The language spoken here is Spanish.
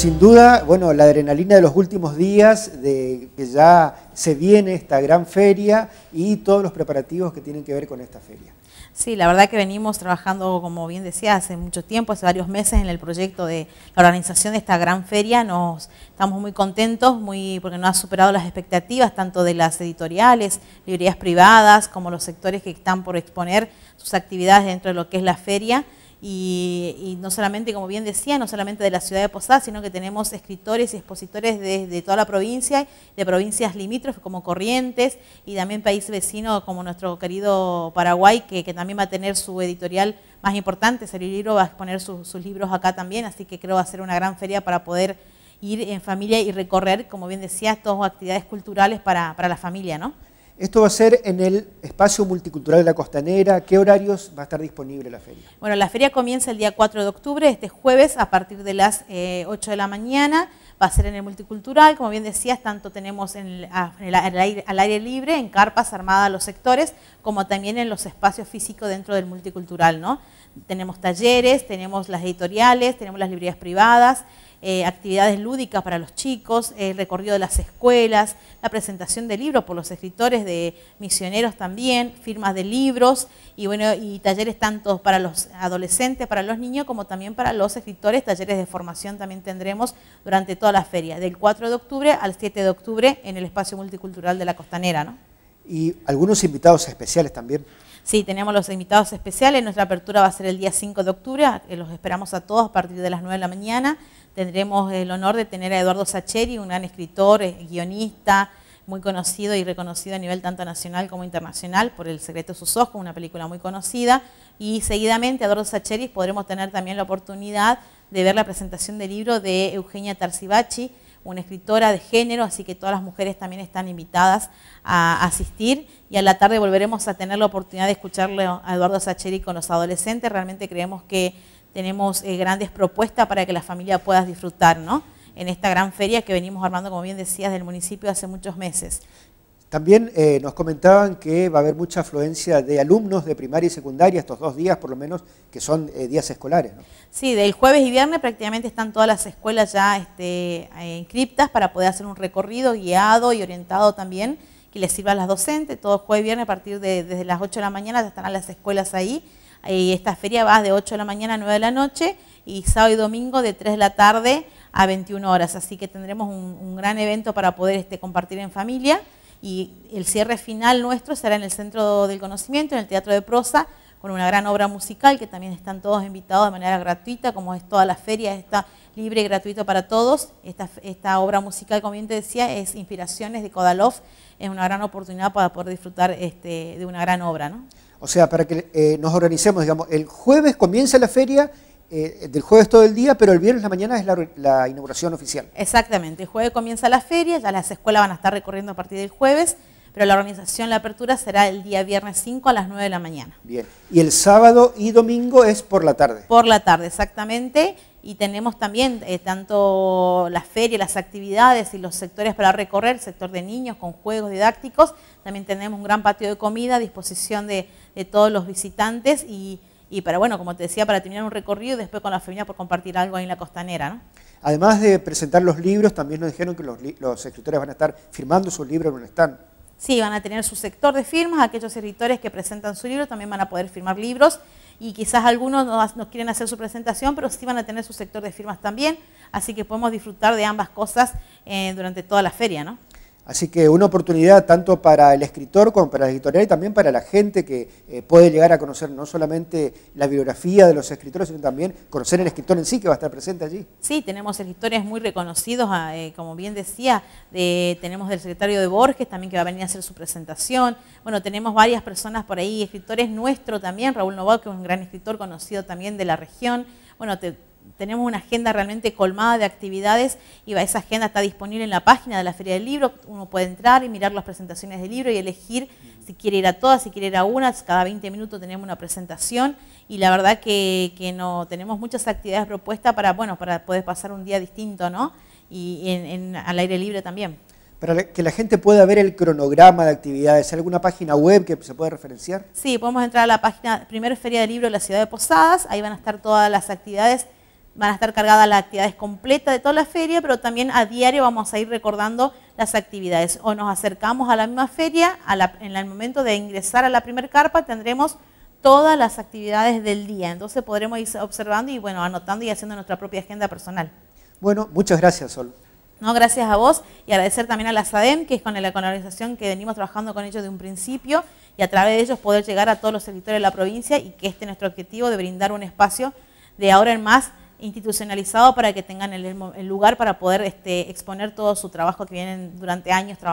sin duda, bueno, la adrenalina de los últimos días, de que ya se viene esta gran feria y todos los preparativos que tienen que ver con esta feria. Sí, la verdad que venimos trabajando, como bien decía, hace mucho tiempo, hace varios meses en el proyecto de la organización de esta gran feria. Nos estamos muy contentos, porque nos ha superado las expectativas tanto de las editoriales, librerías privadas, como los sectores que están por exponer sus actividades dentro de lo que es la feria. Y, no solamente, como bien decía, no solamente de la ciudad de Posadas, sino que tenemos escritores y expositores de toda la provincia, de provincias limítrofes como Corrientes y también países vecinos como nuestro querido Paraguay, que, también va a tener su editorial más importante, Sergio Libro va a exponer sus libros acá también, así que creo va a ser una gran feria para poder ir en familia y recorrer, como bien decía, todas actividades culturales para, para la familia, ¿no? Esto va a ser en el espacio multicultural de la Costanera. ¿Qué horarios va a estar disponible la feria? Bueno, la feria comienza el día 4 de octubre, este jueves, a partir de las 8 eh, de la mañana. Va a ser en el multicultural, como bien decías, tanto tenemos en ah, al, aire, libre, en carpas armadas los sectores, como también en los espacios físicos dentro del multicultural, ¿no? Tenemos talleres, tenemos las editoriales, tenemos las librerías privadas, eh, actividades lúdicas para los chicos, eh, el recorrido de las escuelas, la presentación de libros por los escritores de misioneros también, firmas de libros y bueno, y talleres tanto para los adolescentes, para los niños, como también para los escritores, talleres de formación también tendremos durante toda la feria, del 4 de octubre al 7 de octubre en el espacio multicultural de la Costanera, ¿no? y algunos invitados especiales también. Sí, tenemos los invitados especiales. Nuestra apertura va a ser el día 5 de octubre. Eh, los esperamos a todos a partir de las 9 de la mañana. Tendremos el honor de tener a Eduardo Sacheri, un gran escritor, eh, guionista, muy conocido y reconocido a nivel tanto nacional como internacional por El secreto de sus ojos, una película muy conocida. Y seguidamente, Eduardo Sacheri podremos tener también la oportunidad de ver la presentación del libro de Eugenia Tarsibachi, una escritora de género, así que todas las mujeres también están invitadas a asistir y a la tarde volveremos a tener la oportunidad de escucharle a Eduardo Sacheri con los adolescentes. Realmente creemos que tenemos eh, grandes propuestas para que la familia pueda disfrutar, ¿no? en esta gran feria que venimos armando, como bien decías, del municipio hace muchos meses. También eh, nos comentaban que va a haber mucha afluencia de alumnos de primaria y secundaria estos dos días, por lo menos, que son eh, días escolares. Sí, del jueves y viernes prácticamente están todas las escuelas ya este, eh, inscriptas para poder hacer un recorrido guiado y orientado también que les sirva a las docentes. Todo jueves y viernes a partir de desde las 8 de la mañana ya estarán las escuelas ahí. Y esta feria va de 8 de la mañana a 9 de la noche y sábado y domingo de 3 de la tarde a 21 horas. Así que tendremos un, gran evento para poder este, compartir en familia y el cierre final nuestro será en el Centro del Conocimiento, en el Teatro de Prosa, con una gran obra musical que también están todos invitados de manera gratuita, como es toda la feria, está libre y gratuito para todos. Esta, esta obra musical, como bien te decía, es Inspiraciones de Kodalov, es una gran oportunidad para poder disfrutar este, de una gran obra. O sea, para que eh, nos organicemos, digamos, el jueves comienza la feria eh, del jueves todo el día, pero el viernes la mañana es la, inauguración oficial. Exactamente, el jueves comienza la feria, ya las escuelas van a estar recorriendo a partir del jueves, pero la organización, la apertura será el día viernes 5 a las 9 de la mañana. Bien, y el sábado y domingo es por la tarde. Por la tarde, exactamente, y tenemos también eh, tanto la feria, las actividades y los sectores para recorrer, sector de niños con juegos didácticos, también tenemos un gran patio de comida a disposición de, de todos los visitantes y y para, bueno, como te decía, para terminar un recorrido y después con la familia por compartir algo ahí en la costanera. ¿no? Además de presentar los libros, también nos dijeron que los, escritores van a estar firmando sus libros en un stand. Sí, van a tener su sector de firmas, aquellos escritores que presentan su libro también van a poder firmar libros y quizás algunos no, quieren hacer su presentación, pero sí van a tener su sector de firmas también, así que podemos disfrutar de ambas cosas eh, durante toda la feria, ¿no? Así que una oportunidad tanto para el escritor como para la editorial y también para la gente que eh, puede llegar a conocer no solamente la biografía de los escritores, sino también conocer el escritor en sí que va a estar presente allí. Sí, tenemos escritores muy reconocidos, ah, eh, como bien decía, tenemos del secretario de Borges también que va a venir a hacer su presentación. Bueno, tenemos varias personas por ahí, escritores nuestros también, Raúl Novak, que es un gran escritor conocido también de la región. Bueno, te, tenemos una agenda realmente colmada de actividades y esa agenda está disponible en la página de la Feria del Libro. Uno puede entrar y mirar las presentaciones del libro y elegir si quiere ir a todas, si quiere ir a una. Cada 20 minutos tenemos una presentación y la verdad que, no, tenemos muchas actividades propuestas para, bueno, para poder pasar un día distinto ¿no? y al aire libre también. Para que la gente pueda ver el cronograma de actividades, alguna página web que se puede referenciar? Sí, podemos entrar a la página, primero Feria del Libro de la Ciudad de Posadas, ahí van a estar todas las actividades van a estar cargadas las actividades completas de toda la feria, pero también a diario vamos a ir recordando las actividades. O nos acercamos a la misma feria, en el momento de ingresar a la primer carpa tendremos todas las actividades del día. Entonces podremos ir observando y bueno, anotando y haciendo nuestra propia agenda personal. Bueno, muchas gracias, Sol. No, gracias a vos y agradecer también a la SADEM, que es con la organización que venimos trabajando con ellos de un principio y a través de ellos poder llegar a todos los sectores de la provincia y que este es nuestro objetivo de brindar un espacio de ahora en más institucionalizado para que tengan el, lugar para poder este, exponer todo su trabajo que vienen durante años trabajando.